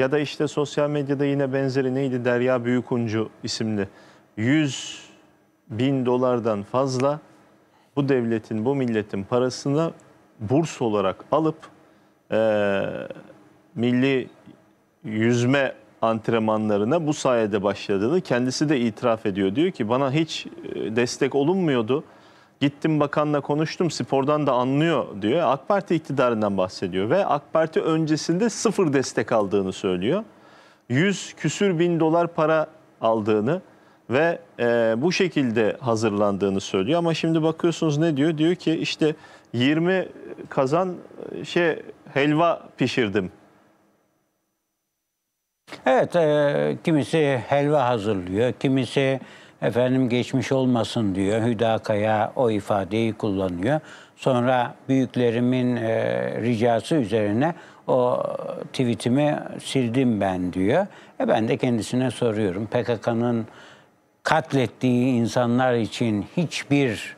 Ya da işte sosyal medyada yine benzeri neydi Derya Büyükuncu isimli 100 bin dolardan fazla bu devletin, bu milletin parasını burs olarak alıp e, milli yüzme antrenmanlarına bu sayede başladığını kendisi de itiraf ediyor. Diyor ki bana hiç e, destek olunmuyordu. Gittim bakanla konuştum spordan da anlıyor diyor. AK Parti iktidarından bahsediyor ve AK Parti öncesinde sıfır destek aldığını söylüyor. yüz küsür bin dolar para aldığını ve e, bu şekilde hazırlandığını söylüyor. Ama şimdi bakıyorsunuz ne diyor? Diyor ki işte 20 kazan şey helva pişirdim Evet, e, kimisi helva hazırlıyor, kimisi Efendim geçmiş olmasın diyor. Hüdakaya o ifadeyi kullanıyor. Sonra büyüklerimin e, ricası üzerine o tweetimi sildim ben diyor. E ben de kendisine soruyorum. PKK'nın katlettiği insanlar için hiçbir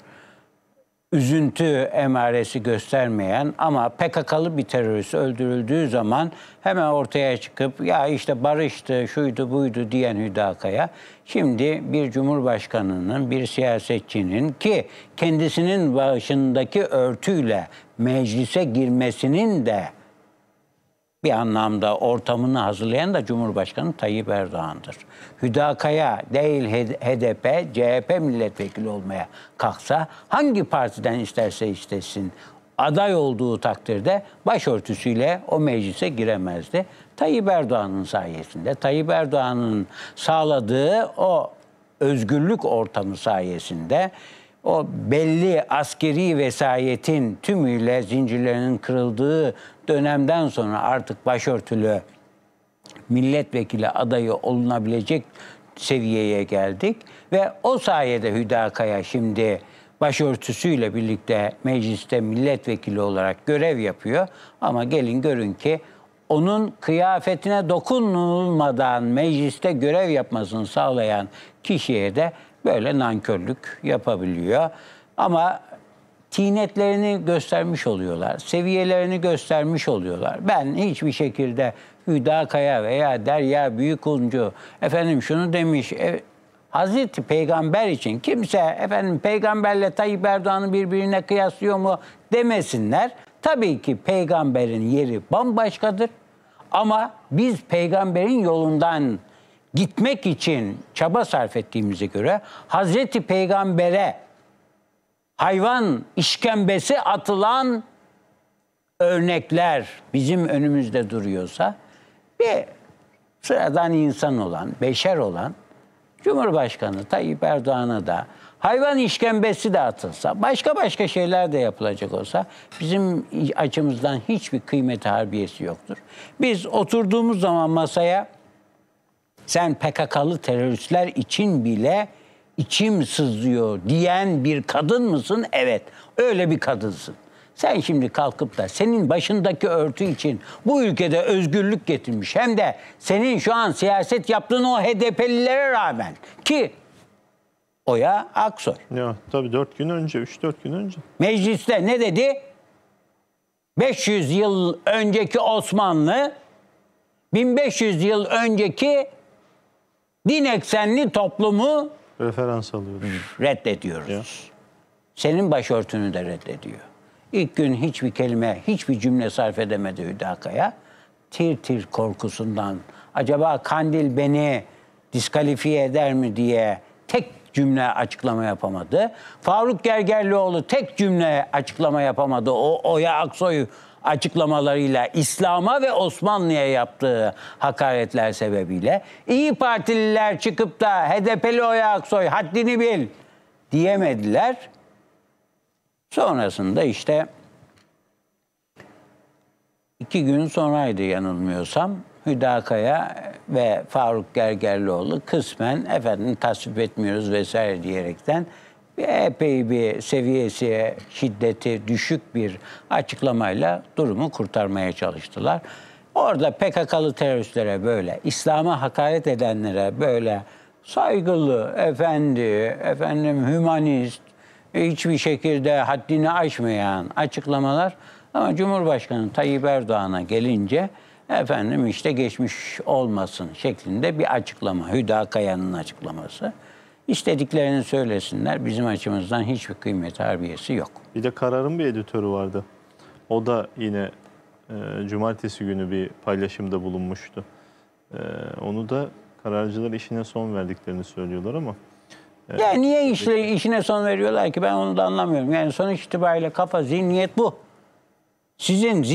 üzüntü emaresi göstermeyen ama PKK'lı bir terörist öldürüldüğü zaman hemen ortaya çıkıp ya işte barıştı, şuydu buydu diyen Hüdakaya şimdi bir cumhurbaşkanının, bir siyasetçinin ki kendisinin başındaki örtüyle meclise girmesinin de bir anlamda ortamını hazırlayan da Cumhurbaşkanı Tayyip Erdoğan'dır. Hüdakaya değil HDP, CHP milletvekili olmaya kalksa hangi partiden isterse istesin aday olduğu takdirde başörtüsüyle o meclise giremezdi. Tayyip Erdoğan'ın sayesinde, Tayyip Erdoğan'ın sağladığı o özgürlük ortamı sayesinde o belli askeri vesayetin tümüyle zincirlerinin kırıldığı dönemden sonra artık başörtülü milletvekili adayı olunabilecek seviyeye geldik ve o sayede Hüdakaya şimdi başörtüsüyle birlikte mecliste milletvekili olarak görev yapıyor ama gelin görün ki onun kıyafetine dokunulmadan mecliste görev yapmasını sağlayan kişiye de böyle nankörlük yapabiliyor. Ama tinetlerini göstermiş oluyorlar, seviyelerini göstermiş oluyorlar. Ben hiçbir şekilde Hüda Kaya veya Derya Büyükuncu efendim şunu demiş, e, Hazreti Peygamber için kimse efendim peygamberle Tayyip Erdoğan'ı birbirine kıyaslıyor mu demesinler. Tabii ki peygamberin yeri bambaşkadır. Ama biz peygamberin yolundan gitmek için çaba sarf ettiğimize göre Hazreti Peygamber'e hayvan işkembesi atılan örnekler bizim önümüzde duruyorsa bir sıradan insan olan, beşer olan Cumhurbaşkanı Tayyip Erdoğan'a da hayvan işkembesi de atılsa, başka başka şeyler de yapılacak olsa bizim açımızdan hiçbir kıymeti harbiyesi yoktur. Biz oturduğumuz zaman masaya sen PKK'lı teröristler için bile içim sızlıyor diyen bir kadın mısın? Evet. Öyle bir kadınsın. Sen şimdi kalkıp da senin başındaki örtü için bu ülkede özgürlük getirmiş hem de senin şu an siyaset yaptığın o HDP'lilere rağmen ki Oya Aksoy. Ya tabii 4 gün önce, 3-4 gün önce. Mecliste ne dedi? 500 yıl önceki Osmanlı, 1500 yıl önceki din eksenli toplumu referans alıyoruz. Reddediyoruz. Ya. Senin başörtünü de reddediyor. İlk gün hiçbir kelime, hiçbir cümle sarf edemedi Hüdaka'ya. Tir tir korkusundan acaba Kandil beni diskalifiye eder mi diye tek cümle açıklama yapamadı. Faruk Gergerlioğlu tek cümle açıklama yapamadı. O Oya Aksoy'u açıklamalarıyla İslam'a ve Osmanlı'ya yaptığı hakaretler sebebiyle İyi Partililer çıkıp da HDP'li Oya Aksoy haddini bil diyemediler. Sonrasında işte iki gün sonraydı yanılmıyorsam Hüdakaya ve Faruk Gergerlioğlu kısmen efendim tasvip etmiyoruz vesaire diyerekten epey bir seviyesi, şiddeti düşük bir açıklamayla durumu kurtarmaya çalıştılar. Orada PKK'lı teröristlere böyle, İslam'a hakaret edenlere böyle saygılı, efendi, efendim hümanist, hiçbir şekilde haddini aşmayan açıklamalar ama Cumhurbaşkanı Tayyip Erdoğan'a gelince efendim işte geçmiş olmasın şeklinde bir açıklama. Hüda Kaya'nın açıklaması. İstediklerini söylesinler. Bizim açımızdan hiçbir kıymet harbiyesi yok. Bir de kararın bir editörü vardı. O da yine e, cumartesi günü bir paylaşımda bulunmuştu. E, onu da kararcılar işine son verdiklerini söylüyorlar ama. E, ya niye işle, işine son veriyorlar ki ben onu da anlamıyorum. Yani sonuç itibariyle kafa zihniyet bu. Sizin zihniyet